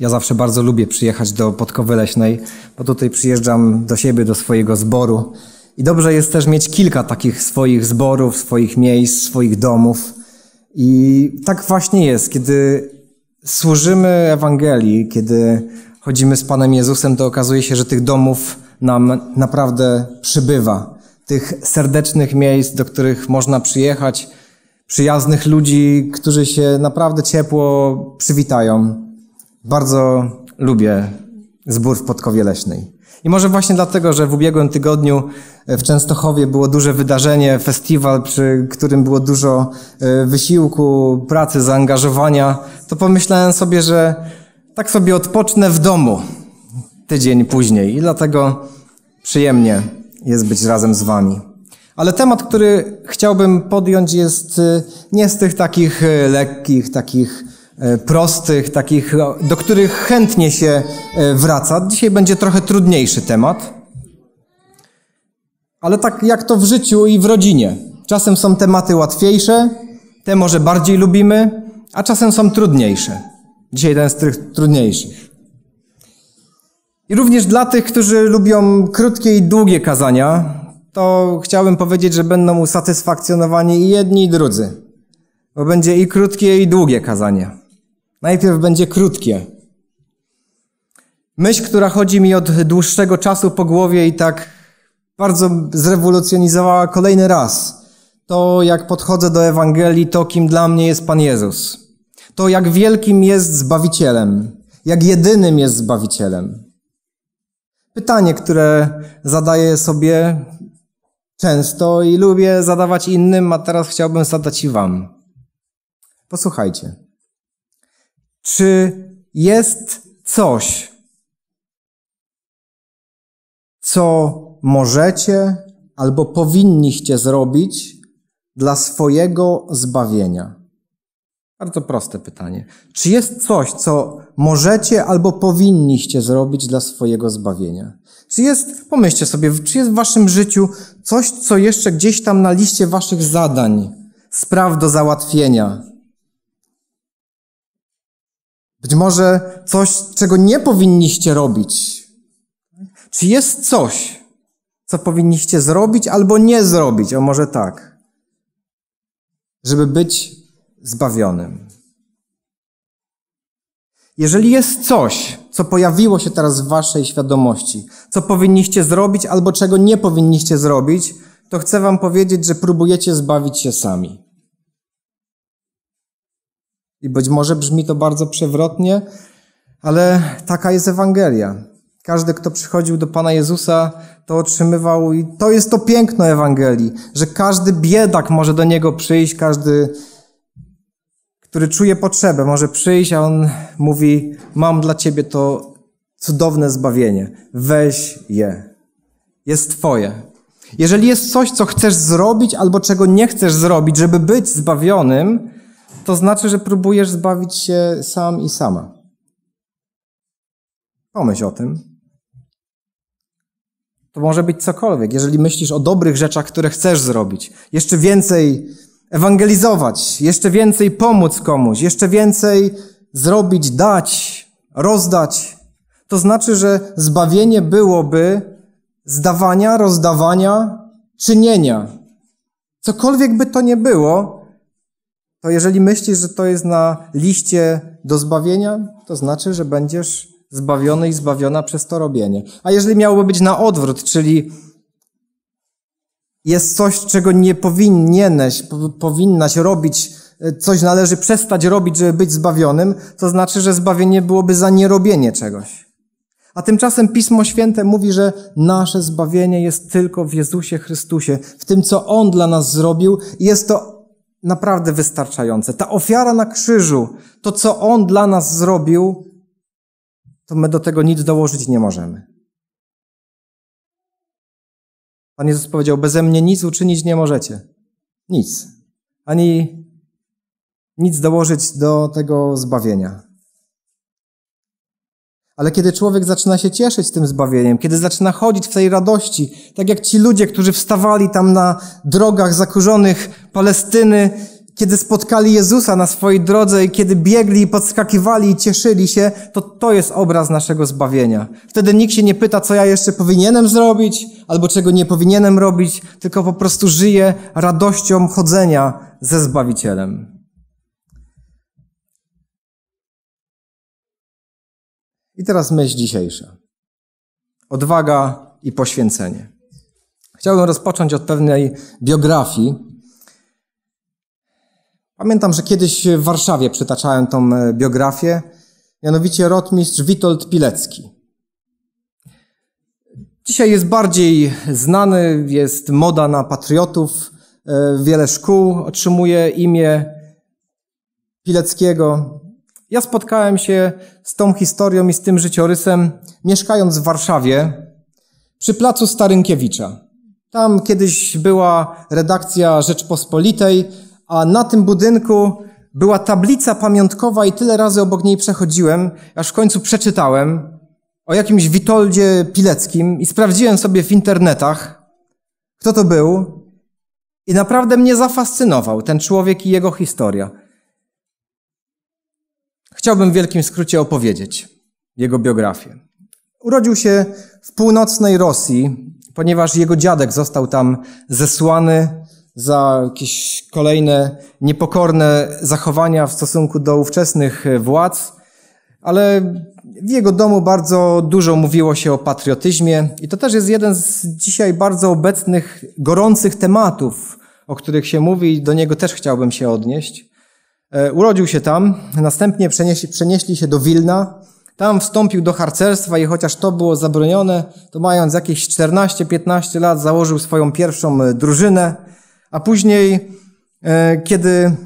Ja zawsze bardzo lubię przyjechać do Podkowy Leśnej, bo tutaj przyjeżdżam do siebie, do swojego zboru. I dobrze jest też mieć kilka takich swoich zborów, swoich miejsc, swoich domów. I tak właśnie jest, kiedy służymy Ewangelii, kiedy chodzimy z Panem Jezusem, to okazuje się, że tych domów nam naprawdę przybywa. Tych serdecznych miejsc, do których można przyjechać, przyjaznych ludzi, którzy się naprawdę ciepło przywitają. Bardzo lubię zbór w Podkowie Leśnej. I może właśnie dlatego, że w ubiegłym tygodniu e, w Częstochowie było duże wydarzenie, festiwal, przy którym było dużo e, wysiłku, pracy, zaangażowania, to pomyślałem sobie, że tak sobie odpocznę w domu tydzień później. I dlatego przyjemnie jest być razem z Wami. Ale temat, który chciałbym podjąć, jest e, nie z tych takich lekkich, takich E, prostych, takich, no, do których chętnie się e, wraca. Dzisiaj będzie trochę trudniejszy temat. Ale tak jak to w życiu i w rodzinie. Czasem są tematy łatwiejsze, te może bardziej lubimy, a czasem są trudniejsze. Dzisiaj jeden z tych trudniejszych. I również dla tych, którzy lubią krótkie i długie kazania, to chciałbym powiedzieć, że będą usatysfakcjonowani i jedni, i drudzy. Bo będzie i krótkie, i długie kazanie. Najpierw będzie krótkie. Myśl, która chodzi mi od dłuższego czasu po głowie i tak bardzo zrewolucjonizowała kolejny raz. To, jak podchodzę do Ewangelii, to kim dla mnie jest Pan Jezus. To, jak wielkim jest Zbawicielem. Jak jedynym jest Zbawicielem. Pytanie, które zadaję sobie często i lubię zadawać innym, a teraz chciałbym zadać i Wam. Posłuchajcie. Czy jest coś, co możecie albo powinniście zrobić dla swojego zbawienia? Bardzo proste pytanie. Czy jest coś, co możecie albo powinniście zrobić dla swojego zbawienia? Czy jest, pomyślcie sobie, czy jest w waszym życiu coś, co jeszcze gdzieś tam na liście waszych zadań, spraw do załatwienia, być może coś, czego nie powinniście robić. Czy jest coś, co powinniście zrobić albo nie zrobić, a może tak, żeby być zbawionym? Jeżeli jest coś, co pojawiło się teraz w waszej świadomości, co powinniście zrobić albo czego nie powinniście zrobić, to chcę wam powiedzieć, że próbujecie zbawić się sami. I być może brzmi to bardzo przewrotnie, ale taka jest Ewangelia. Każdy, kto przychodził do Pana Jezusa, to otrzymywał, i to jest to piękno Ewangelii, że każdy biedak może do Niego przyjść, każdy, który czuje potrzebę, może przyjść, a On mówi: Mam dla Ciebie to cudowne zbawienie, weź je. Jest Twoje. Jeżeli jest coś, co chcesz zrobić, albo czego nie chcesz zrobić, żeby być zbawionym, to znaczy, że próbujesz zbawić się sam i sama. Pomyśl o tym. To może być cokolwiek. Jeżeli myślisz o dobrych rzeczach, które chcesz zrobić, jeszcze więcej ewangelizować, jeszcze więcej pomóc komuś, jeszcze więcej zrobić, dać, rozdać, to znaczy, że zbawienie byłoby zdawania, rozdawania, czynienia. Cokolwiek by to nie było, to jeżeli myślisz, że to jest na liście do zbawienia, to znaczy, że będziesz zbawiony i zbawiona przez to robienie. A jeżeli miałoby być na odwrót, czyli jest coś, czego nie powinieneś, powinnaś robić, coś należy przestać robić, żeby być zbawionym, to znaczy, że zbawienie byłoby za nierobienie czegoś. A tymczasem Pismo Święte mówi, że nasze zbawienie jest tylko w Jezusie Chrystusie, w tym, co On dla nas zrobił. Jest to naprawdę wystarczające. Ta ofiara na krzyżu, to co On dla nas zrobił, to my do tego nic dołożyć nie możemy. Pan Jezus powiedział: Beze mnie nic uczynić nie możecie. Nic. Ani nic dołożyć do tego zbawienia. Ale kiedy człowiek zaczyna się cieszyć tym zbawieniem, kiedy zaczyna chodzić w tej radości, tak jak ci ludzie, którzy wstawali tam na drogach zakurzonych Palestyny, kiedy spotkali Jezusa na swojej drodze i kiedy biegli i podskakiwali i cieszyli się, to to jest obraz naszego zbawienia. Wtedy nikt się nie pyta, co ja jeszcze powinienem zrobić albo czego nie powinienem robić, tylko po prostu żyje radością chodzenia ze Zbawicielem. I teraz myśl dzisiejsza. Odwaga i poświęcenie. Chciałbym rozpocząć od pewnej biografii. Pamiętam, że kiedyś w Warszawie przytaczałem tą e, biografię, mianowicie rotmistrz Witold Pilecki. Dzisiaj jest bardziej znany, jest moda na patriotów. E, wiele szkół otrzymuje imię Pileckiego. Ja spotkałem się z tą historią i z tym życiorysem, mieszkając w Warszawie, przy placu Starynkiewicza. Tam kiedyś była redakcja Rzeczpospolitej, a na tym budynku była tablica pamiątkowa i tyle razy obok niej przechodziłem, aż w końcu przeczytałem o jakimś Witoldzie Pileckim i sprawdziłem sobie w internetach, kto to był. I naprawdę mnie zafascynował ten człowiek i jego historia chciałbym w wielkim skrócie opowiedzieć jego biografię. Urodził się w północnej Rosji, ponieważ jego dziadek został tam zesłany za jakieś kolejne niepokorne zachowania w stosunku do ówczesnych władz, ale w jego domu bardzo dużo mówiło się o patriotyzmie i to też jest jeden z dzisiaj bardzo obecnych, gorących tematów, o których się mówi i do niego też chciałbym się odnieść. E, urodził się tam, następnie przenieśli, przenieśli się do Wilna. Tam wstąpił do harcerstwa i chociaż to było zabronione, to mając jakieś 14-15 lat założył swoją pierwszą e, drużynę, a później, e, kiedy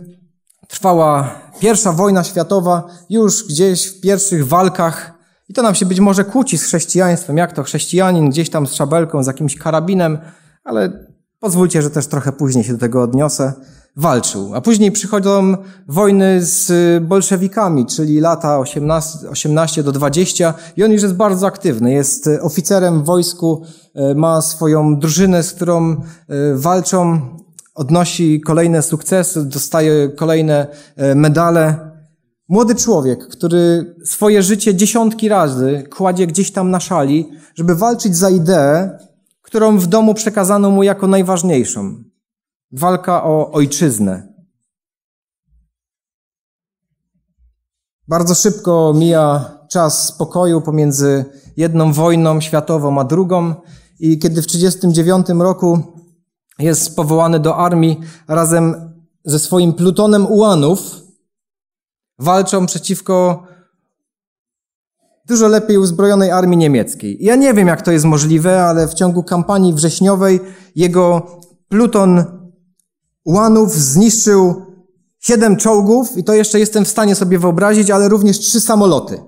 trwała pierwsza wojna światowa, już gdzieś w pierwszych walkach, i to nam się być może kłóci z chrześcijaństwem, jak to chrześcijanin gdzieś tam z szabelką, z jakimś karabinem, ale pozwólcie, że też trochę później się do tego odniosę walczył. A później przychodzą wojny z y, bolszewikami, czyli lata 18, 18 do 20 i on już jest bardzo aktywny. Jest y, oficerem w wojsku, y, ma swoją drużynę, z którą walczą, odnosi kolejne sukcesy, dostaje kolejne medale. Młody człowiek, który swoje życie dziesiątki razy kładzie gdzieś tam na szali, żeby walczyć za ideę, którą w domu przekazano mu jako najważniejszą walka o ojczyznę. Bardzo szybko mija czas spokoju pomiędzy jedną wojną światową a drugą i kiedy w 1939 roku jest powołany do armii razem ze swoim plutonem ułanów, walczą przeciwko dużo lepiej uzbrojonej armii niemieckiej. Ja nie wiem, jak to jest możliwe, ale w ciągu kampanii wrześniowej jego pluton łanów zniszczył siedem czołgów i to jeszcze jestem w stanie sobie wyobrazić, ale również trzy samoloty.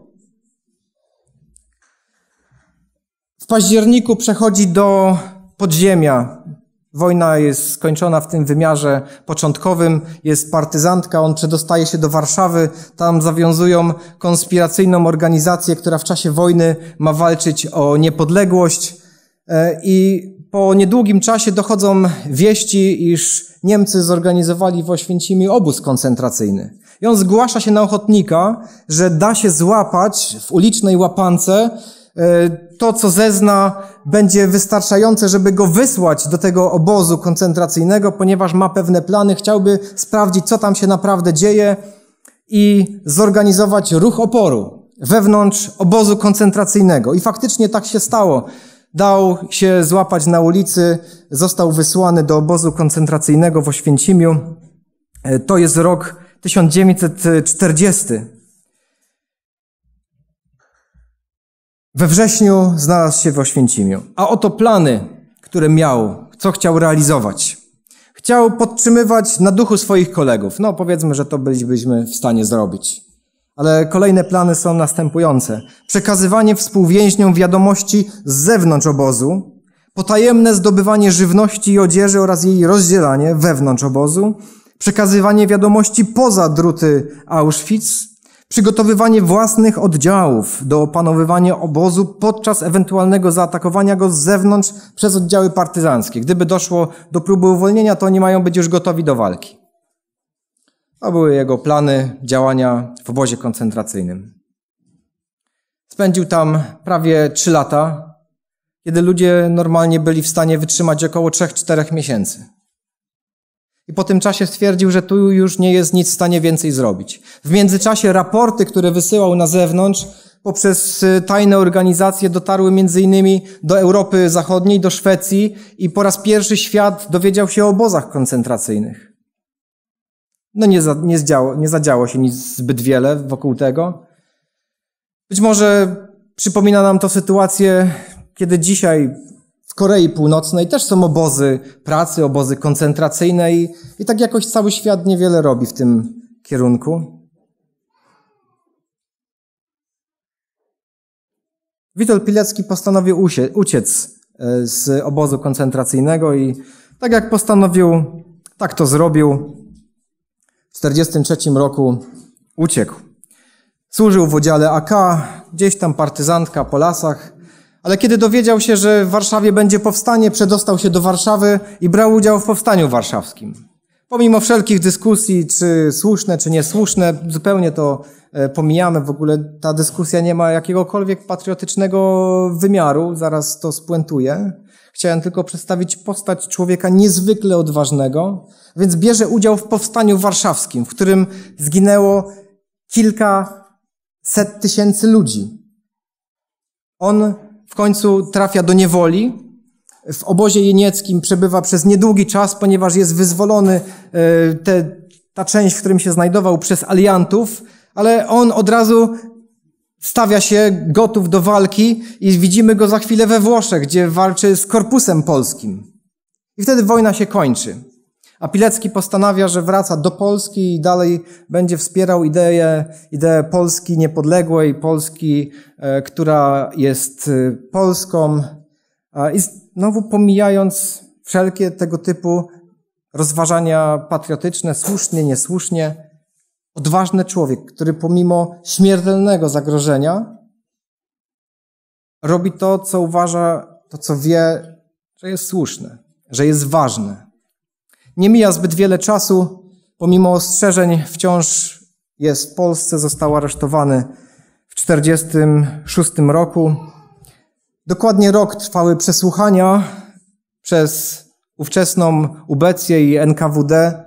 W październiku przechodzi do podziemia. Wojna jest skończona w tym wymiarze początkowym. Jest partyzantka, on przedostaje się do Warszawy. Tam zawiązują konspiracyjną organizację, która w czasie wojny ma walczyć o niepodległość. E, I po niedługim czasie dochodzą wieści, iż Niemcy zorganizowali w Oświęcimi obóz koncentracyjny. I on zgłasza się na ochotnika, że da się złapać w ulicznej łapance e, to, co zezna, będzie wystarczające, żeby go wysłać do tego obozu koncentracyjnego, ponieważ ma pewne plany, chciałby sprawdzić, co tam się naprawdę dzieje i zorganizować ruch oporu wewnątrz obozu koncentracyjnego. I faktycznie tak się stało. Dał się złapać na ulicy, został wysłany do obozu koncentracyjnego w Oświęcimiu. E, to jest rok 1940. We wrześniu znalazł się w Oświęcimiu. A oto plany, które miał, co chciał realizować. Chciał podtrzymywać na duchu swoich kolegów. No, powiedzmy, że to bylibyśmy w stanie zrobić. Ale kolejne plany są następujące. Przekazywanie współwięźniom wiadomości z zewnątrz obozu, potajemne zdobywanie żywności i odzieży oraz jej rozdzielanie wewnątrz obozu, przekazywanie wiadomości poza druty Auschwitz, przygotowywanie własnych oddziałów do opanowywania obozu podczas ewentualnego zaatakowania go z zewnątrz przez oddziały partyzanckie. Gdyby doszło do próby uwolnienia, to oni mają być już gotowi do walki. To były jego plany działania w obozie koncentracyjnym. Spędził tam prawie trzy lata, kiedy ludzie normalnie byli w stanie wytrzymać około 3-4 miesięcy. I po tym czasie stwierdził, że tu już nie jest nic w stanie więcej zrobić. W międzyczasie raporty, które wysyłał na zewnątrz, poprzez y, tajne organizacje dotarły między innymi do Europy Zachodniej, do Szwecji i po raz pierwszy świat dowiedział się o obozach koncentracyjnych no nie, za, nie, zdziało, nie zadziało się nic zbyt wiele wokół tego. Być może przypomina nam to sytuację, kiedy dzisiaj w Korei Północnej też są obozy pracy, obozy koncentracyjne i, i tak jakoś cały świat niewiele robi w tym kierunku. Witold Pilecki postanowił uciec e, z obozu koncentracyjnego i tak jak postanowił, tak to zrobił. 1943 roku uciekł. Służył w oddziale AK, gdzieś tam partyzantka po lasach, ale kiedy dowiedział się, że w Warszawie będzie powstanie, przedostał się do Warszawy i brał udział w powstaniu warszawskim. Pomimo wszelkich dyskusji, czy słuszne, czy niesłuszne, zupełnie to e, pomijamy. W ogóle ta dyskusja nie ma jakiegokolwiek patriotycznego wymiaru, zaraz to spuentuję. Chciałem tylko przedstawić postać człowieka niezwykle odważnego, więc bierze udział w powstaniu warszawskim, w którym zginęło kilkaset tysięcy ludzi. On w końcu trafia do niewoli. W obozie jenieckim przebywa przez niedługi czas, ponieważ jest wyzwolony e, te, ta część, w którym się znajdował przez aliantów, ale on od razu stawia się gotów do walki i widzimy go za chwilę we Włoszech, gdzie walczy z korpusem polskim. I wtedy wojna się kończy. A Pilecki postanawia, że wraca do Polski i dalej będzie wspierał ideę, ideę Polski niepodległej, Polski, e, która jest e, Polską. I znowu pomijając wszelkie tego typu rozważania patriotyczne, słusznie, niesłusznie, Odważny człowiek, który pomimo śmiertelnego zagrożenia robi to, co uważa, to co wie, że jest słuszne, że jest ważne. Nie mija zbyt wiele czasu, pomimo ostrzeżeń wciąż jest w Polsce, został aresztowany w 1946 roku. Dokładnie rok trwały przesłuchania przez ówczesną UBC i NKWD.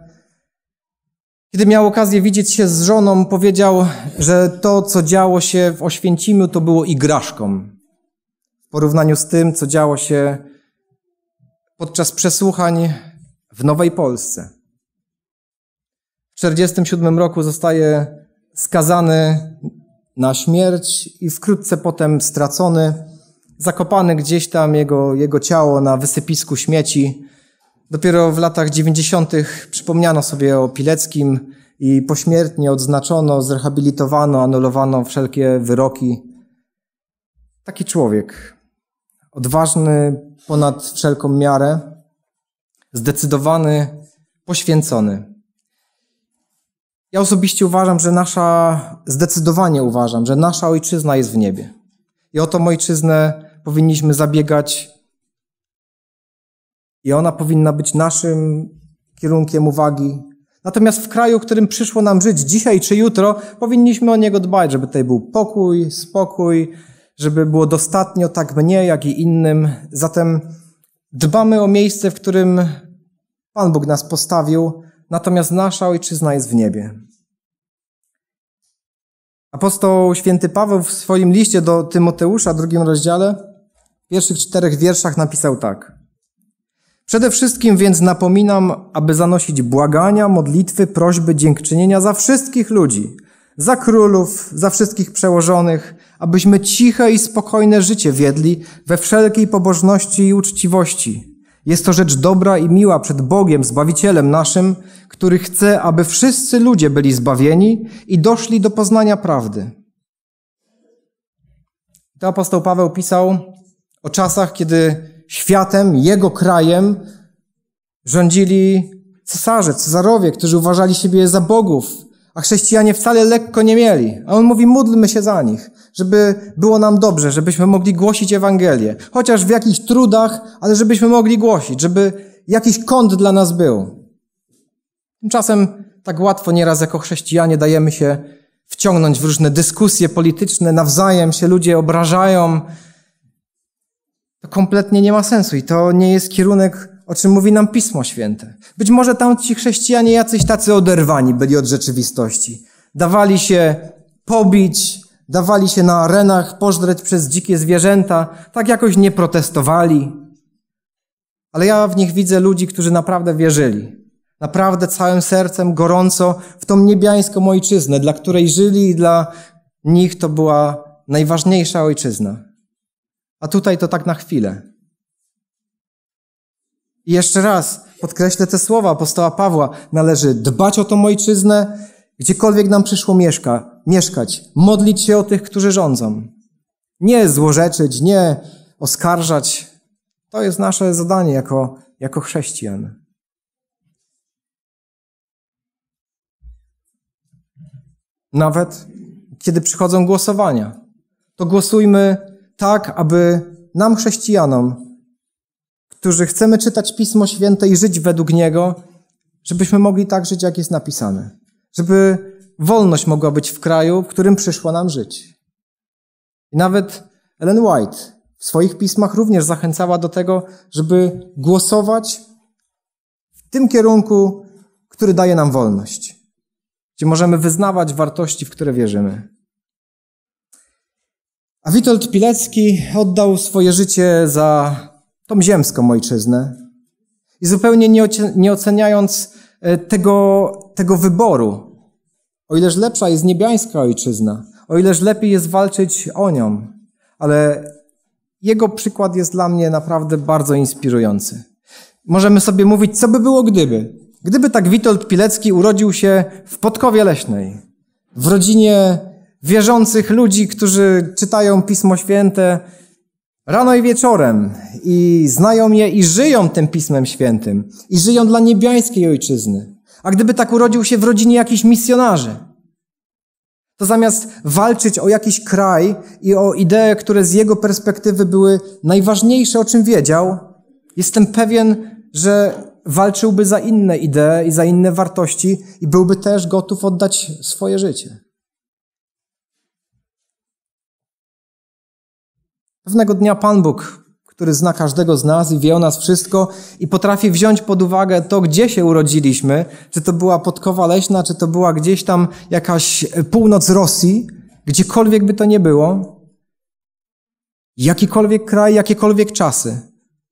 Kiedy miał okazję widzieć się z żoną, powiedział, że to, co działo się w Oświęcimiu, to było igraszką. W porównaniu z tym, co działo się podczas przesłuchań w Nowej Polsce. W 1947 roku zostaje skazany na śmierć i wkrótce potem stracony, zakopany gdzieś tam jego, jego ciało na wysypisku śmieci Dopiero w latach 90. przypomniano sobie o Pileckim i pośmiertnie odznaczono, zrehabilitowano, anulowano wszelkie wyroki. Taki człowiek, odważny ponad wszelką miarę, zdecydowany, poświęcony. Ja osobiście uważam, że nasza, zdecydowanie uważam, że nasza ojczyzna jest w niebie. I o tą ojczyznę powinniśmy zabiegać i ona powinna być naszym kierunkiem uwagi. Natomiast w kraju, w którym przyszło nam żyć dzisiaj czy jutro, powinniśmy o niego dbać, żeby tutaj był pokój, spokój, żeby było dostatnio tak mnie, jak i innym. Zatem dbamy o miejsce, w którym Pan Bóg nas postawił, natomiast nasza ojczyzna jest w niebie. Apostoł święty Paweł w swoim liście do Tymoteusza, drugim rozdziale, w pierwszych czterech wierszach napisał tak. Przede wszystkim więc napominam, aby zanosić błagania, modlitwy, prośby, dziękczynienia za wszystkich ludzi, za królów, za wszystkich przełożonych, abyśmy ciche i spokojne życie wiedli we wszelkiej pobożności i uczciwości. Jest to rzecz dobra i miła przed Bogiem, Zbawicielem naszym, który chce, aby wszyscy ludzie byli zbawieni i doszli do poznania prawdy. To apostoł Paweł pisał o czasach, kiedy światem, jego krajem rządzili cesarze, cesarowie, którzy uważali siebie za bogów, a chrześcijanie wcale lekko nie mieli. A on mówi, módlmy się za nich, żeby było nam dobrze, żebyśmy mogli głosić Ewangelię. Chociaż w jakichś trudach, ale żebyśmy mogli głosić, żeby jakiś kąt dla nas był. Tymczasem tak łatwo nieraz jako chrześcijanie dajemy się wciągnąć w różne dyskusje polityczne, nawzajem się ludzie obrażają, to kompletnie nie ma sensu i to nie jest kierunek, o czym mówi nam Pismo Święte. Być może tam ci chrześcijanie jacyś tacy oderwani byli od rzeczywistości. Dawali się pobić, dawali się na arenach pożreć przez dzikie zwierzęta, tak jakoś nie protestowali. Ale ja w nich widzę ludzi, którzy naprawdę wierzyli. Naprawdę całym sercem, gorąco w tą niebiańską ojczyznę, dla której żyli i dla nich to była najważniejsza ojczyzna a tutaj to tak na chwilę. I jeszcze raz podkreślę te słowa apostoła Pawła. Należy dbać o tą ojczyznę, gdziekolwiek nam przyszło mieszka, mieszkać, modlić się o tych, którzy rządzą. Nie złorzeczyć, nie oskarżać. To jest nasze zadanie jako, jako chrześcijan. Nawet kiedy przychodzą głosowania, to głosujmy tak, aby nam, chrześcijanom, którzy chcemy czytać Pismo Święte i żyć według niego, żebyśmy mogli tak żyć, jak jest napisane. Żeby wolność mogła być w kraju, w którym przyszło nam żyć. I nawet Ellen White w swoich pismach również zachęcała do tego, żeby głosować w tym kierunku, który daje nam wolność, gdzie możemy wyznawać wartości, w które wierzymy. A Witold Pilecki oddał swoje życie za tą ziemską ojczyznę. I zupełnie nie, nie oceniając e, tego, tego wyboru, o ileż lepsza jest niebiańska ojczyzna, o ileż lepiej jest walczyć o nią, ale jego przykład jest dla mnie naprawdę bardzo inspirujący. Możemy sobie mówić, co by było gdyby. Gdyby tak Witold Pilecki urodził się w Podkowie Leśnej, w rodzinie wierzących ludzi, którzy czytają Pismo Święte rano i wieczorem i znają je i żyją tym Pismem Świętym i żyją dla niebiańskiej ojczyzny. A gdyby tak urodził się w rodzinie jakichś misjonarzy, to zamiast walczyć o jakiś kraj i o idee, które z jego perspektywy były najważniejsze, o czym wiedział, jestem pewien, że walczyłby za inne idee i za inne wartości i byłby też gotów oddać swoje życie. Pewnego dnia Pan Bóg, który zna każdego z nas i wie o nas wszystko i potrafi wziąć pod uwagę to, gdzie się urodziliśmy, czy to była Podkowa Leśna, czy to była gdzieś tam jakaś północ Rosji, gdziekolwiek by to nie było, jakikolwiek kraj, jakiekolwiek czasy.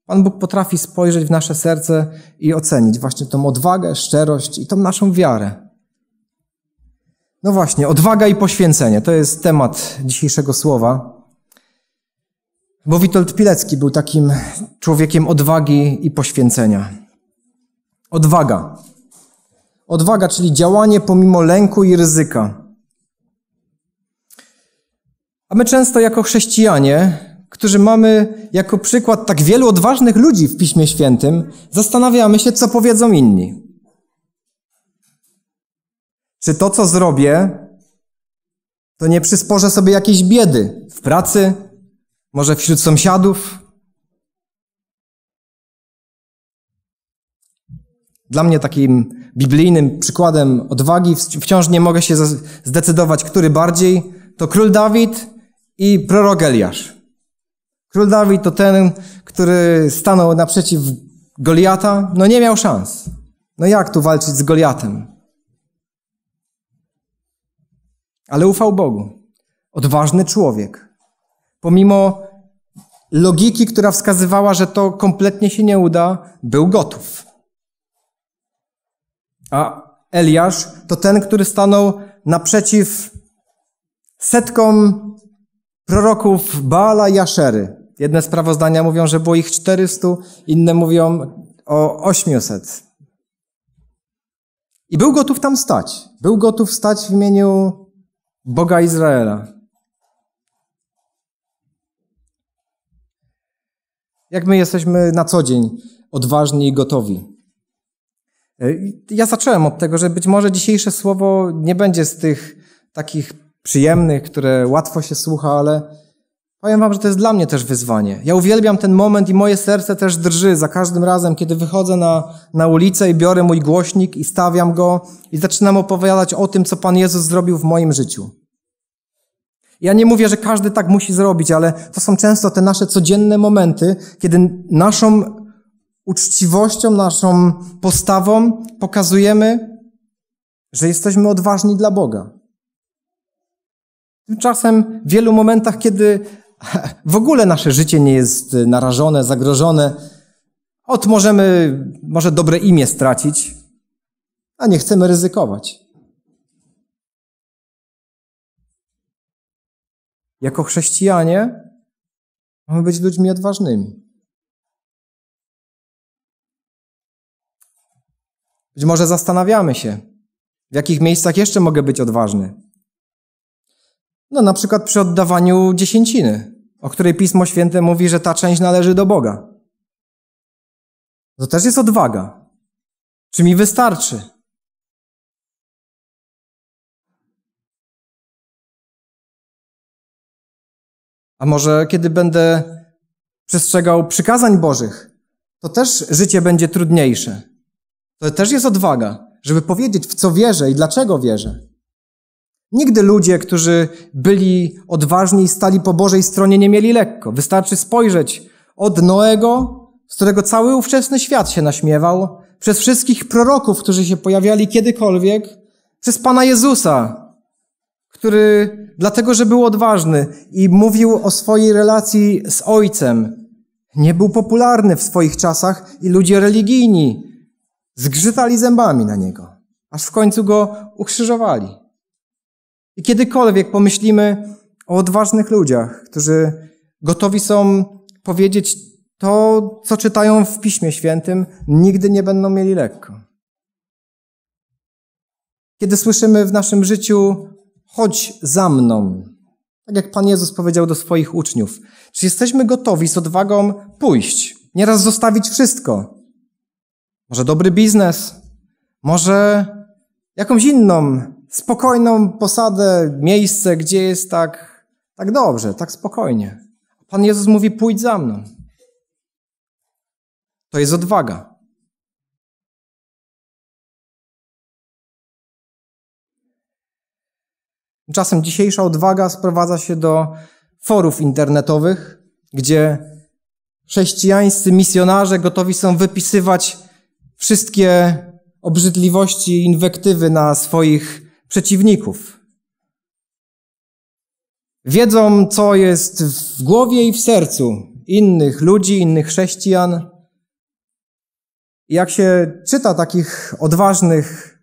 Pan Bóg potrafi spojrzeć w nasze serce i ocenić właśnie tą odwagę, szczerość i tą naszą wiarę. No właśnie, odwaga i poświęcenie to jest temat dzisiejszego słowa. Bo Witold Pilecki był takim człowiekiem odwagi i poświęcenia. Odwaga. Odwaga, czyli działanie pomimo lęku i ryzyka. A my często jako chrześcijanie, którzy mamy jako przykład tak wielu odważnych ludzi w Piśmie Świętym, zastanawiamy się, co powiedzą inni. Czy to, co zrobię, to nie przysporzę sobie jakiejś biedy w pracy, może wśród sąsiadów? Dla mnie takim biblijnym przykładem odwagi, wciąż nie mogę się zdecydować, który bardziej, to król Dawid i prorok Eliasz. Król Dawid to ten, który stanął naprzeciw Goliata, no nie miał szans. No jak tu walczyć z Goliatem? Ale ufał Bogu. Odważny człowiek pomimo logiki, która wskazywała, że to kompletnie się nie uda, był gotów. A Eliasz to ten, który stanął naprzeciw setkom proroków Baala i Aszery. Jedne sprawozdania mówią, że było ich 400, inne mówią o 800. I był gotów tam stać. Był gotów stać w imieniu Boga Izraela. Jak my jesteśmy na co dzień odważni i gotowi. E, ja zacząłem od tego, że być może dzisiejsze słowo nie będzie z tych takich przyjemnych, które łatwo się słucha, ale powiem Wam, że to jest dla mnie też wyzwanie. Ja uwielbiam ten moment i moje serce też drży za każdym razem, kiedy wychodzę na, na ulicę i biorę mój głośnik i stawiam go i zaczynam opowiadać o tym, co Pan Jezus zrobił w moim życiu. Ja nie mówię, że każdy tak musi zrobić, ale to są często te nasze codzienne momenty, kiedy naszą uczciwością, naszą postawą pokazujemy, że jesteśmy odważni dla Boga. Tymczasem w wielu momentach, kiedy w ogóle nasze życie nie jest narażone, zagrożone, ot możemy może dobre imię stracić, a nie chcemy ryzykować. Jako chrześcijanie mamy być ludźmi odważnymi. Być może zastanawiamy się, w jakich miejscach jeszcze mogę być odważny. No, na przykład przy oddawaniu dziesięciny, o której Pismo Święte mówi, że ta część należy do Boga. To też jest odwaga. Czy mi wystarczy? A może kiedy będę przestrzegał przykazań Bożych, to też życie będzie trudniejsze. To też jest odwaga, żeby powiedzieć, w co wierzę i dlaczego wierzę. Nigdy ludzie, którzy byli odważni i stali po Bożej stronie, nie mieli lekko. Wystarczy spojrzeć od Noego, z którego cały ówczesny świat się naśmiewał, przez wszystkich proroków, którzy się pojawiali kiedykolwiek, przez Pana Jezusa, który, dlatego że był odważny i mówił o swojej relacji z ojcem. Nie był popularny w swoich czasach i ludzie religijni zgrzytali zębami na niego, aż w końcu go ukrzyżowali. I kiedykolwiek pomyślimy o odważnych ludziach, którzy gotowi są powiedzieć to, co czytają w Piśmie Świętym, nigdy nie będą mieli lekko. Kiedy słyszymy w naszym życiu chodź za mną. Tak jak Pan Jezus powiedział do swoich uczniów. Czy jesteśmy gotowi z odwagą pójść? Nieraz zostawić wszystko. Może dobry biznes, może jakąś inną, spokojną posadę, miejsce, gdzie jest tak, tak dobrze, tak spokojnie. Pan Jezus mówi: pójdź za mną. To jest odwaga. Czasem dzisiejsza odwaga sprowadza się do forów internetowych, gdzie chrześcijańscy misjonarze gotowi są wypisywać wszystkie obrzydliwości, inwektywy na swoich przeciwników. Wiedzą, co jest w głowie i w sercu innych ludzi, innych chrześcijan. Jak się czyta takich odważnych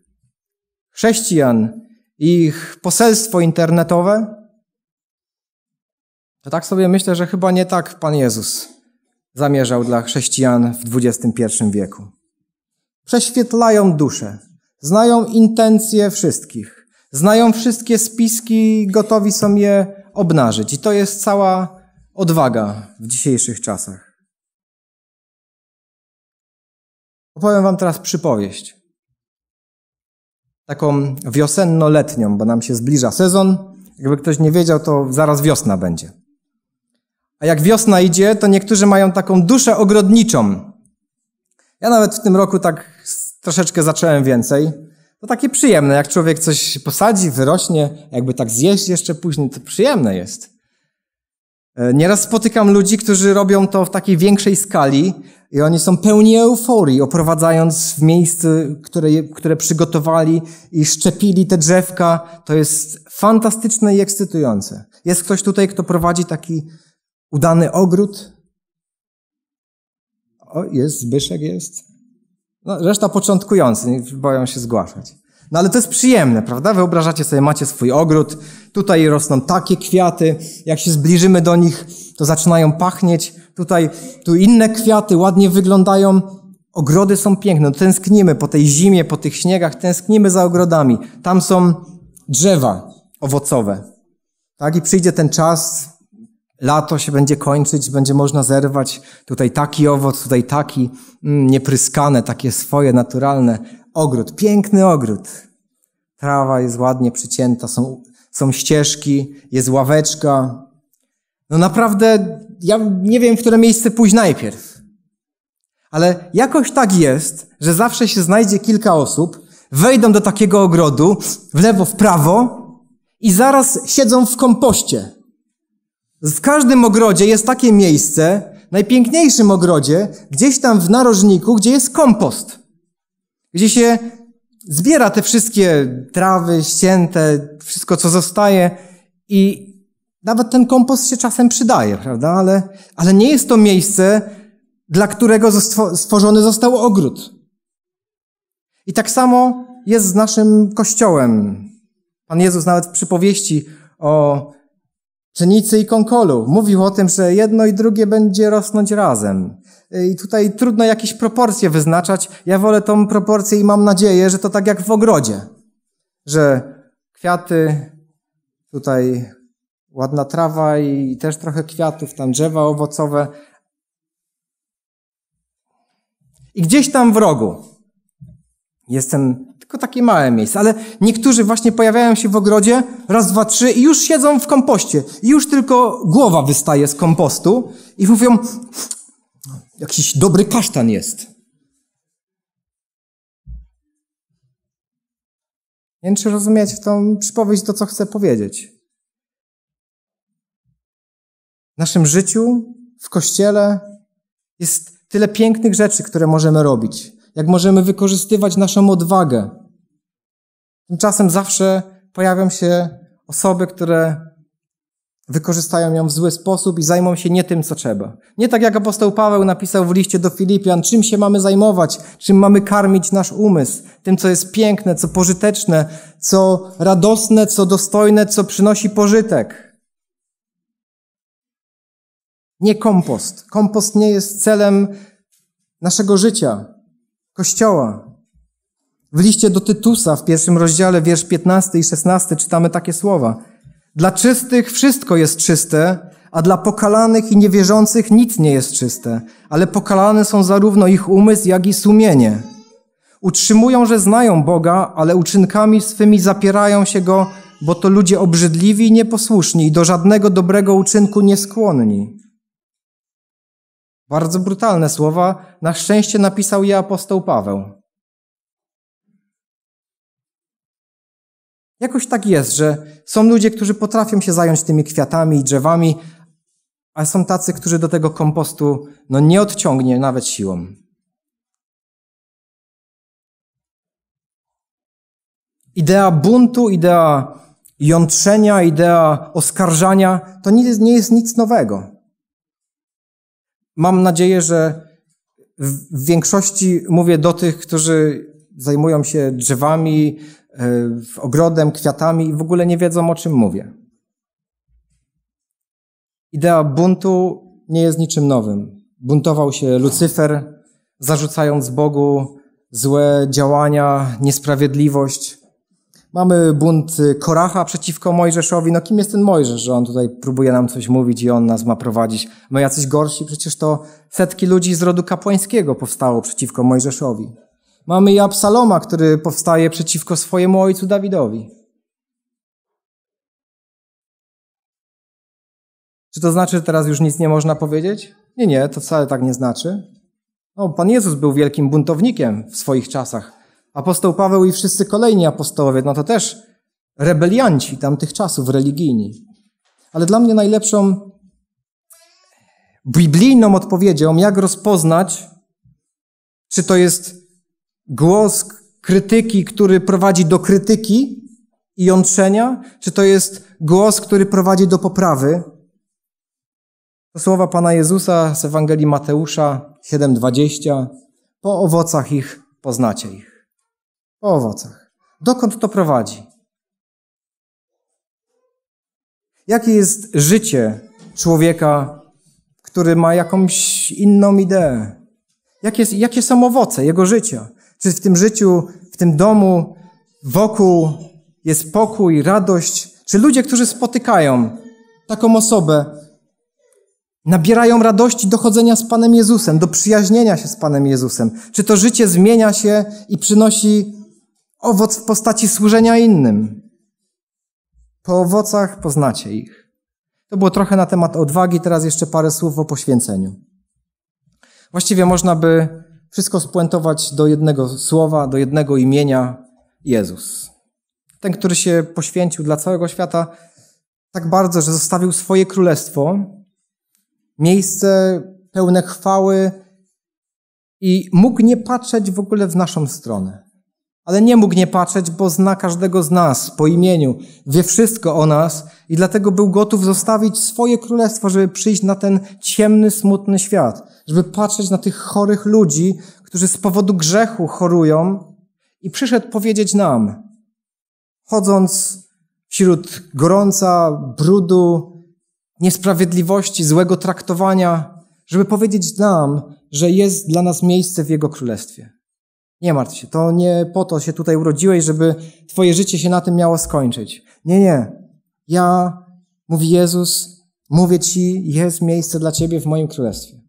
chrześcijan, ich poselstwo internetowe, to tak sobie myślę, że chyba nie tak Pan Jezus zamierzał dla chrześcijan w XXI wieku. Prześwietlają duszę, znają intencje wszystkich, znają wszystkie spiski, gotowi są je obnażyć. I to jest cała odwaga w dzisiejszych czasach. Opowiem Wam teraz przypowieść taką wiosenno-letnią, bo nam się zbliża sezon. Jakby ktoś nie wiedział, to zaraz wiosna będzie. A jak wiosna idzie, to niektórzy mają taką duszę ogrodniczą. Ja nawet w tym roku tak troszeczkę zacząłem więcej. To takie przyjemne, jak człowiek coś posadzi, wyrośnie, jakby tak zjeść jeszcze później, to przyjemne jest. E, nieraz spotykam ludzi, którzy robią to w takiej większej skali, i oni są pełni euforii, oprowadzając w miejsce, które, które przygotowali i szczepili te drzewka. To jest fantastyczne i ekscytujące. Jest ktoś tutaj, kto prowadzi taki udany ogród? O, jest, Zbyszek jest. No, reszta początkujący, boją się zgłaszać. No ale to jest przyjemne, prawda? Wyobrażacie sobie, macie swój ogród, tutaj rosną takie kwiaty, jak się zbliżymy do nich, to zaczynają pachnieć, tutaj, tu inne kwiaty ładnie wyglądają, ogrody są piękne, no, tęsknimy po tej zimie, po tych śniegach, tęsknimy za ogrodami. Tam są drzewa owocowe, tak? I przyjdzie ten czas, lato się będzie kończyć, będzie można zerwać tutaj taki owoc, tutaj taki, mm, niepryskane, takie swoje, naturalne. Ogród, piękny ogród. Trawa jest ładnie przycięta, są, są ścieżki, jest ławeczka, no naprawdę, ja nie wiem, w które miejsce pójść najpierw. Ale jakoś tak jest, że zawsze się znajdzie kilka osób, wejdą do takiego ogrodu, w lewo, w prawo i zaraz siedzą w kompoście. W każdym ogrodzie jest takie miejsce, najpiękniejszym ogrodzie, gdzieś tam w narożniku, gdzie jest kompost. Gdzie się zbiera te wszystkie trawy, ścięte, wszystko co zostaje i nawet ten kompost się czasem przydaje, prawda? Ale, ale nie jest to miejsce, dla którego stworzony został ogród. I tak samo jest z naszym kościołem. Pan Jezus nawet w przypowieści o pszenicy i konkolu mówił o tym, że jedno i drugie będzie rosnąć razem. I tutaj trudno jakieś proporcje wyznaczać. Ja wolę tą proporcję i mam nadzieję, że to tak jak w ogrodzie, że kwiaty tutaj ładna trawa i też trochę kwiatów, tam drzewa owocowe. I gdzieś tam w rogu jest ten, tylko takie małe miejsce, ale niektórzy właśnie pojawiają się w ogrodzie, raz, dwa, trzy i już siedzą w kompoście. I już tylko głowa wystaje z kompostu i mówią, jakiś dobry kasztan jest. Nie wiem, czy w tą przypowiedź to, co chcę powiedzieć. W naszym życiu, w kościele jest tyle pięknych rzeczy, które możemy robić, jak możemy wykorzystywać naszą odwagę. Tymczasem zawsze pojawią się osoby, które wykorzystają ją w zły sposób i zajmą się nie tym, co trzeba. Nie tak jak apostoł Paweł napisał w liście do Filipian, czym się mamy zajmować, czym mamy karmić nasz umysł, tym, co jest piękne, co pożyteczne, co radosne, co dostojne, co przynosi pożytek nie kompost. Kompost nie jest celem naszego życia, Kościoła. W liście do Tytusa w pierwszym rozdziale, wiersz 15 i 16 czytamy takie słowa. Dla czystych wszystko jest czyste, a dla pokalanych i niewierzących nic nie jest czyste, ale pokalane są zarówno ich umysł, jak i sumienie. Utrzymują, że znają Boga, ale uczynkami swymi zapierają się Go, bo to ludzie obrzydliwi i nieposłuszni i do żadnego dobrego uczynku nie skłonni.” Bardzo brutalne słowa, na szczęście napisał je apostoł Paweł. Jakoś tak jest, że są ludzie, którzy potrafią się zająć tymi kwiatami i drzewami, a są tacy, którzy do tego kompostu no, nie odciągnie nawet siłą. Idea buntu, idea jątrzenia, idea oskarżania to nie jest, nie jest nic nowego. Mam nadzieję, że w większości mówię do tych, którzy zajmują się drzewami, e, ogrodem, kwiatami i w ogóle nie wiedzą, o czym mówię. Idea buntu nie jest niczym nowym. Buntował się Lucyfer, zarzucając Bogu złe działania, niesprawiedliwość. Mamy bunt y, Koracha przeciwko Mojżeszowi. No kim jest ten Mojżesz, że on tutaj próbuje nam coś mówić i on nas ma prowadzić? My no, jacyś gorsi, przecież to setki ludzi z rodu kapłańskiego powstało przeciwko Mojżeszowi. Mamy i Absaloma, który powstaje przeciwko swojemu ojcu Dawidowi. Czy to znaczy, że teraz już nic nie można powiedzieć? Nie, nie, to wcale tak nie znaczy. No, Pan Jezus był wielkim buntownikiem w swoich czasach Apostoł Paweł i wszyscy kolejni apostołowie, no to też rebelianci tamtych czasów religijni. Ale dla mnie najlepszą biblijną odpowiedzią, jak rozpoznać, czy to jest głos krytyki, który prowadzi do krytyki i jątrzenia, czy to jest głos, który prowadzi do poprawy. To słowa Pana Jezusa z Ewangelii Mateusza 7:20. Po owocach ich poznacie ich o owocach. Dokąd to prowadzi? Jakie jest życie człowieka, który ma jakąś inną ideę? Jakie, jakie są owoce jego życia? Czy w tym życiu, w tym domu, wokół jest pokój, radość? Czy ludzie, którzy spotykają taką osobę, nabierają radości dochodzenia z Panem Jezusem, do przyjaźnienia się z Panem Jezusem? Czy to życie zmienia się i przynosi owoc w postaci służenia innym. Po owocach poznacie ich. To było trochę na temat odwagi, teraz jeszcze parę słów o poświęceniu. Właściwie można by wszystko spuentować do jednego słowa, do jednego imienia Jezus. Ten, który się poświęcił dla całego świata tak bardzo, że zostawił swoje królestwo, miejsce pełne chwały i mógł nie patrzeć w ogóle w naszą stronę ale nie mógł nie patrzeć, bo zna każdego z nas po imieniu, wie wszystko o nas i dlatego był gotów zostawić swoje królestwo, żeby przyjść na ten ciemny, smutny świat, żeby patrzeć na tych chorych ludzi, którzy z powodu grzechu chorują i przyszedł powiedzieć nam, chodząc wśród gorąca, brudu, niesprawiedliwości, złego traktowania, żeby powiedzieć nam, że jest dla nas miejsce w Jego Królestwie. Nie martw się, to nie po to się tutaj urodziłeś, żeby twoje życie się na tym miało skończyć. Nie, nie. Ja, mówi Jezus, mówię ci, jest miejsce dla ciebie w moim królestwie.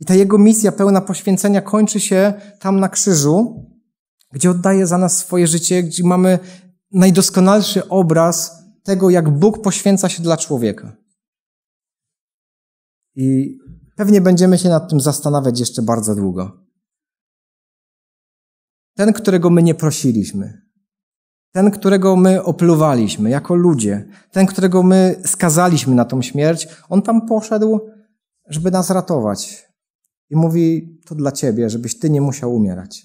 I ta jego misja pełna poświęcenia kończy się tam na krzyżu, gdzie oddaje za nas swoje życie, gdzie mamy najdoskonalszy obraz tego, jak Bóg poświęca się dla człowieka. I pewnie będziemy się nad tym zastanawiać jeszcze bardzo długo. Ten, którego my nie prosiliśmy. Ten, którego my opluwaliśmy jako ludzie. Ten, którego my skazaliśmy na tą śmierć. On tam poszedł, żeby nas ratować. I mówi, to dla ciebie, żebyś ty nie musiał umierać.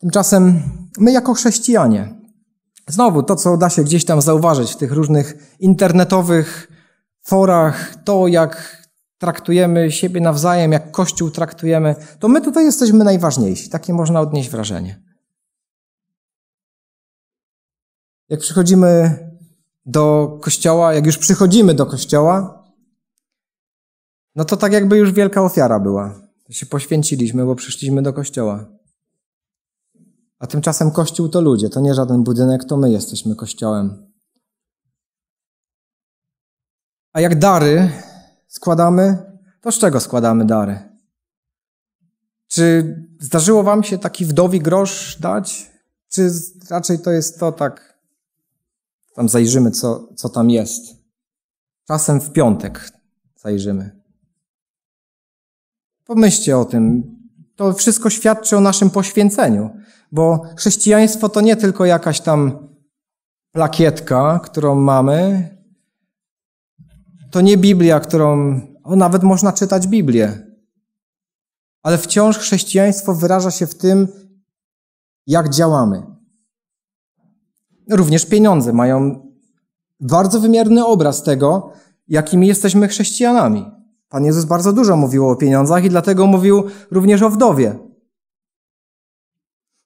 Tymczasem my jako chrześcijanie, znowu to, co da się gdzieś tam zauważyć w tych różnych internetowych forach, to jak traktujemy siebie nawzajem, jak Kościół traktujemy, to my tutaj jesteśmy najważniejsi. Takie można odnieść wrażenie. Jak przychodzimy do kościoła, jak już przychodzimy do kościoła, no to tak jakby już wielka ofiara była. To się poświęciliśmy, bo przyszliśmy do kościoła. A tymczasem kościół to ludzie, to nie żaden budynek, to my jesteśmy kościołem. A jak dary, składamy, to z czego składamy dary? Czy zdarzyło wam się taki wdowi grosz dać? Czy raczej to jest to tak, tam zajrzymy, co, co tam jest. Czasem w piątek zajrzymy. Pomyślcie o tym. To wszystko świadczy o naszym poświęceniu, bo chrześcijaństwo to nie tylko jakaś tam plakietka, którą mamy, to nie Biblia, którą. O, nawet można czytać Biblię. Ale wciąż chrześcijaństwo wyraża się w tym, jak działamy. Również pieniądze mają bardzo wymierny obraz tego, jakimi jesteśmy chrześcijanami. Pan Jezus bardzo dużo mówił o pieniądzach i dlatego mówił również o wdowie.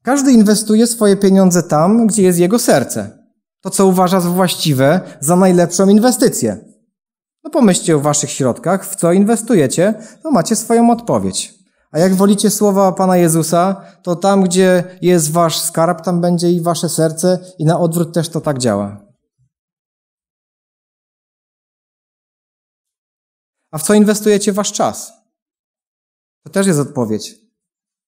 Każdy inwestuje swoje pieniądze tam, gdzie jest jego serce. To, co uważa za właściwe, za najlepszą inwestycję. No pomyślcie o waszych środkach, w co inwestujecie, to macie swoją odpowiedź. A jak wolicie słowa Pana Jezusa, to tam, gdzie jest wasz skarb, tam będzie i wasze serce i na odwrót też to tak działa. A w co inwestujecie wasz czas? To też jest odpowiedź.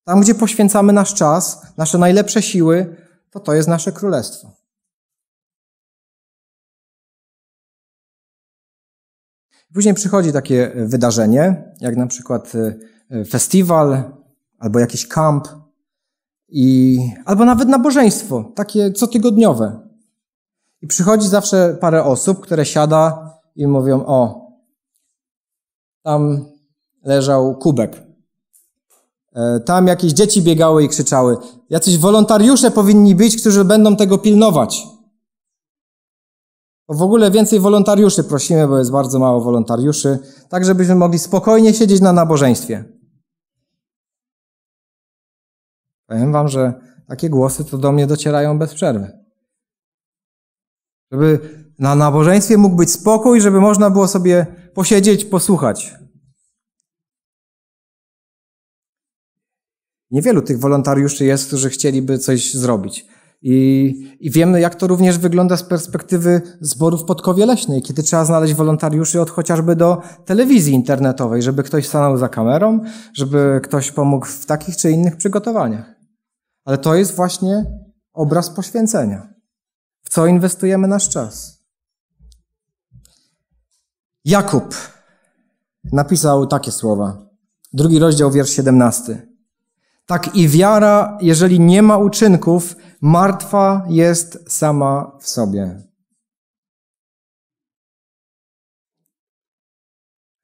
Tam, gdzie poświęcamy nasz czas, nasze najlepsze siły, to to jest nasze królestwo. Później przychodzi takie e, wydarzenie, jak na przykład e, e, festiwal, albo jakiś kamp, i, albo nawet nabożeństwo, takie cotygodniowe. I przychodzi zawsze parę osób, które siada i mówią: O, tam leżał kubek. Tam jakieś dzieci biegały i krzyczały. Jacyś wolontariusze powinni być, którzy będą tego pilnować. W ogóle więcej wolontariuszy prosimy, bo jest bardzo mało wolontariuszy, tak żebyśmy mogli spokojnie siedzieć na nabożeństwie. Powiem wam, że takie głosy to do mnie docierają bez przerwy. Żeby na nabożeństwie mógł być spokój, żeby można było sobie posiedzieć, posłuchać. Niewielu tych wolontariuszy jest, którzy chcieliby coś zrobić. I, I wiemy, jak to również wygląda z perspektywy zborów w Podkowie Leśnej, kiedy trzeba znaleźć wolontariuszy od chociażby do telewizji internetowej, żeby ktoś stanął za kamerą, żeby ktoś pomógł w takich czy innych przygotowaniach. Ale to jest właśnie obraz poświęcenia. W co inwestujemy nasz czas? Jakub napisał takie słowa. Drugi rozdział, wiersz 17 tak i wiara, jeżeli nie ma uczynków, martwa jest sama w sobie.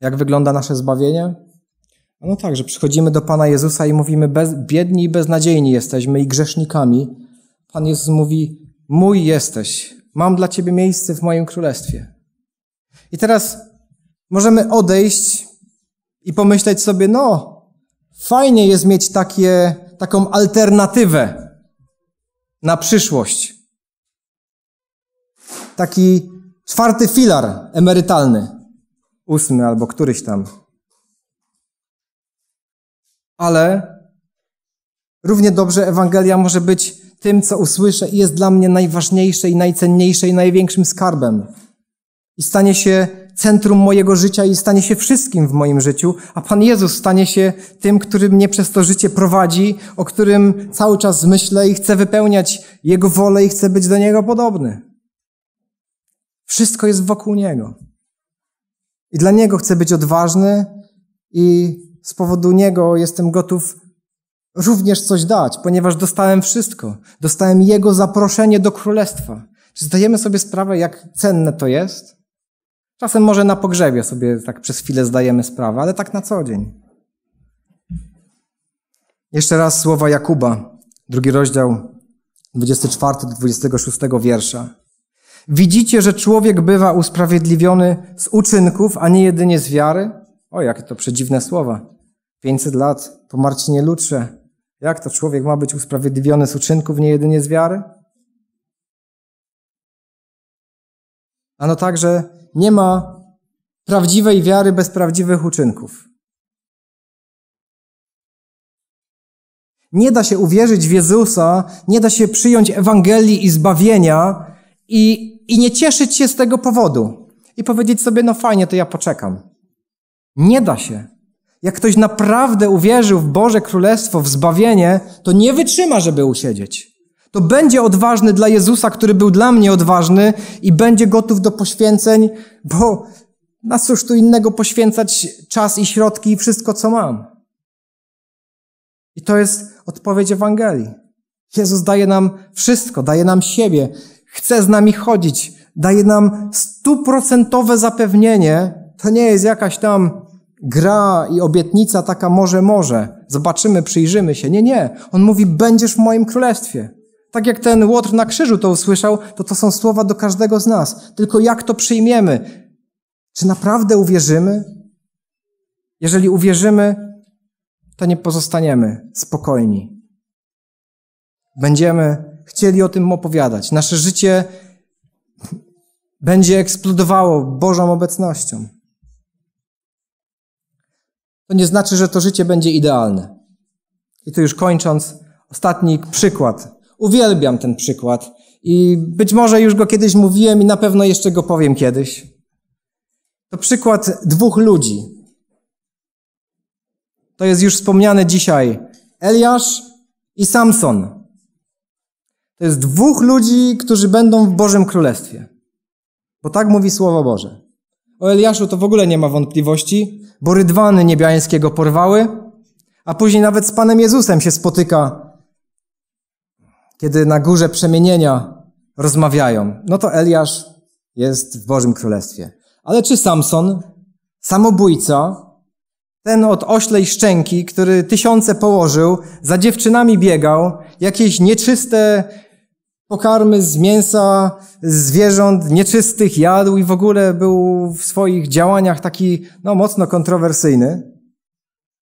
Jak wygląda nasze zbawienie? No tak, że przychodzimy do Pana Jezusa i mówimy, bez, biedni i beznadziejni jesteśmy i grzesznikami. Pan Jezus mówi, mój jesteś, mam dla Ciebie miejsce w moim królestwie. I teraz możemy odejść i pomyśleć sobie, no, Fajnie jest mieć takie, taką alternatywę na przyszłość. Taki czwarty filar emerytalny, ósmy albo któryś tam. Ale równie dobrze Ewangelia może być tym, co usłyszę i jest dla mnie najważniejsze i najcenniejsze i największym skarbem. I stanie się centrum mojego życia i stanie się wszystkim w moim życiu, a Pan Jezus stanie się tym, który mnie przez to życie prowadzi, o którym cały czas myślę i chcę wypełniać Jego wolę i chcę być do Niego podobny. Wszystko jest wokół Niego. I dla Niego chcę być odważny i z powodu Niego jestem gotów również coś dać, ponieważ dostałem wszystko. Dostałem Jego zaproszenie do Królestwa. Czy zdajemy sobie sprawę, jak cenne to jest? Czasem może na pogrzebie sobie tak przez chwilę zdajemy sprawę, ale tak na co dzień. Jeszcze raz słowa Jakuba, drugi rozdział, 24-26 wiersza. Widzicie, że człowiek bywa usprawiedliwiony z uczynków, a nie jedynie z wiary? O, jakie to przedziwne słowa. 500 lat po Marcinie Lutrze. Jak to człowiek ma być usprawiedliwiony z uczynków, nie jedynie z wiary? Ano także nie ma prawdziwej wiary bez prawdziwych uczynków. Nie da się uwierzyć w Jezusa, nie da się przyjąć Ewangelii i zbawienia i, i nie cieszyć się z tego powodu. I powiedzieć sobie, no fajnie, to ja poczekam. Nie da się. Jak ktoś naprawdę uwierzył w Boże Królestwo, w zbawienie, to nie wytrzyma, żeby usiedzieć to będzie odważny dla Jezusa, który był dla mnie odważny i będzie gotów do poświęceń, bo na cóż tu innego poświęcać czas i środki i wszystko, co mam. I to jest odpowiedź Ewangelii. Jezus daje nam wszystko, daje nam siebie, chce z nami chodzić, daje nam stuprocentowe zapewnienie. To nie jest jakaś tam gra i obietnica taka może, może. Zobaczymy, przyjrzymy się. Nie, nie. On mówi, będziesz w moim królestwie tak jak ten Łotr na krzyżu to usłyszał, to to są słowa do każdego z nas. Tylko jak to przyjmiemy? Czy naprawdę uwierzymy? Jeżeli uwierzymy, to nie pozostaniemy spokojni. Będziemy chcieli o tym opowiadać. Nasze życie będzie eksplodowało Bożą obecnością. To nie znaczy, że to życie będzie idealne. I tu już kończąc, ostatni przykład Uwielbiam ten przykład i być może już go kiedyś mówiłem i na pewno jeszcze go powiem kiedyś. To przykład dwóch ludzi. To jest już wspomniane dzisiaj Eliasz i Samson. To jest dwóch ludzi, którzy będą w Bożym Królestwie. Bo tak mówi Słowo Boże. O Eliaszu to w ogóle nie ma wątpliwości, bo rydwany niebiańskiego porwały, a później nawet z Panem Jezusem się spotyka kiedy na górze przemienienia rozmawiają, no to Eliasz jest w Bożym Królestwie. Ale czy Samson, samobójca, ten od oślej szczęki, który tysiące położył, za dziewczynami biegał, jakieś nieczyste pokarmy z mięsa zwierząt nieczystych jadł i w ogóle był w swoich działaniach taki, no, mocno kontrowersyjny.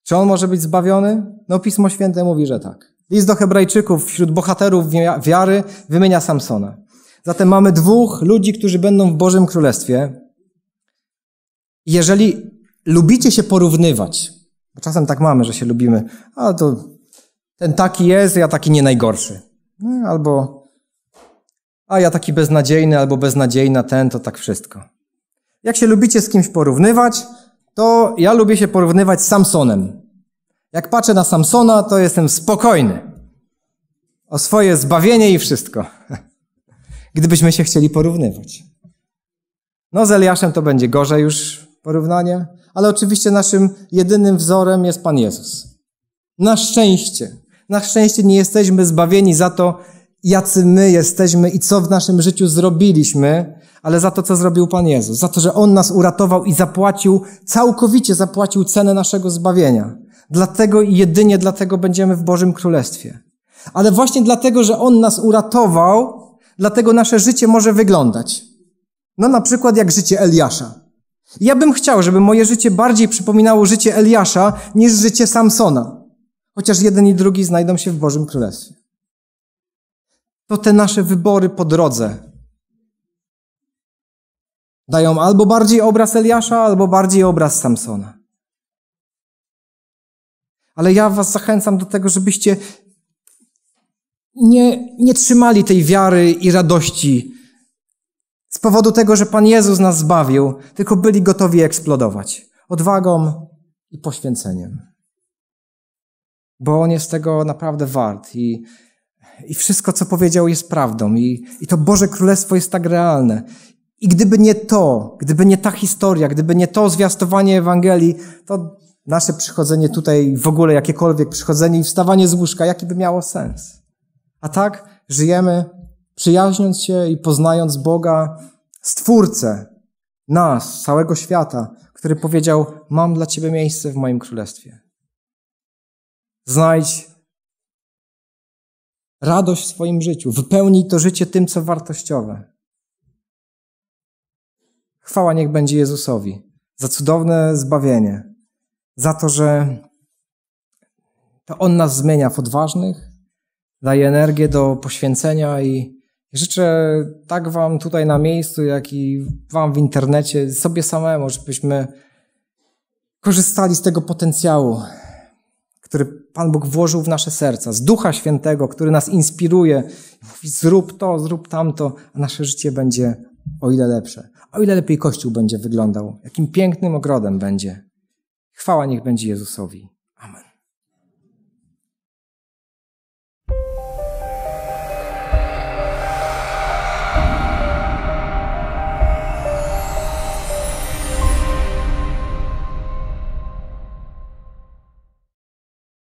Czy on może być zbawiony? No, Pismo Święte mówi, że tak. List do Hebrajczyków wśród bohaterów wiary wymienia Samsona. Zatem mamy dwóch ludzi, którzy będą w Bożym Królestwie. Jeżeli lubicie się porównywać, bo czasem tak mamy, że się lubimy, a to ten taki jest, ja taki nie najgorszy. No, albo a ja taki beznadziejny albo beznadziejna, ten to tak wszystko. Jak się lubicie z kimś porównywać, to ja lubię się porównywać z Samsonem. Jak patrzę na Samsona, to jestem spokojny o swoje zbawienie i wszystko. Gdybyśmy się chcieli porównywać. No, z Eliaszem to będzie gorzej już porównanie, ale oczywiście naszym jedynym wzorem jest Pan Jezus. Na szczęście, na szczęście nie jesteśmy zbawieni za to, jacy my jesteśmy i co w naszym życiu zrobiliśmy, ale za to, co zrobił Pan Jezus, za to, że On nas uratował i zapłacił, całkowicie zapłacił cenę naszego zbawienia. Dlatego i jedynie dlatego będziemy w Bożym Królestwie. Ale właśnie dlatego, że On nas uratował, dlatego nasze życie może wyglądać. No na przykład jak życie Eliasza. Ja bym chciał, żeby moje życie bardziej przypominało życie Eliasza niż życie Samsona. Chociaż jeden i drugi znajdą się w Bożym Królestwie. To te nasze wybory po drodze dają albo bardziej obraz Eliasza, albo bardziej obraz Samsona. Ale ja was zachęcam do tego, żebyście nie, nie trzymali tej wiary i radości z powodu tego, że Pan Jezus nas zbawił, tylko byli gotowi eksplodować odwagą i poświęceniem. Bo On jest tego naprawdę wart i, i wszystko, co powiedział, jest prawdą i, i to Boże Królestwo jest tak realne. I gdyby nie to, gdyby nie ta historia, gdyby nie to zwiastowanie Ewangelii, to nasze przychodzenie tutaj, w ogóle jakiekolwiek przychodzenie i wstawanie z łóżka, jaki by miało sens. A tak żyjemy przyjaźniąc się i poznając Boga, Stwórcę nas, całego świata, który powiedział: Mam dla Ciebie miejsce w moim królestwie. Znajdź radość w swoim życiu, wypełnij to życie tym, co wartościowe. Chwała niech będzie Jezusowi za cudowne zbawienie za to, że to On nas zmienia w odważnych, daje energię do poświęcenia i życzę tak Wam tutaj na miejscu, jak i Wam w internecie, sobie samemu, żebyśmy korzystali z tego potencjału, który Pan Bóg włożył w nasze serca, z Ducha Świętego, który nas inspiruje, mówi zrób to, zrób tamto, a nasze życie będzie o ile lepsze, o ile lepiej Kościół będzie wyglądał, jakim pięknym ogrodem będzie. Chwała niech będzie Jezusowi.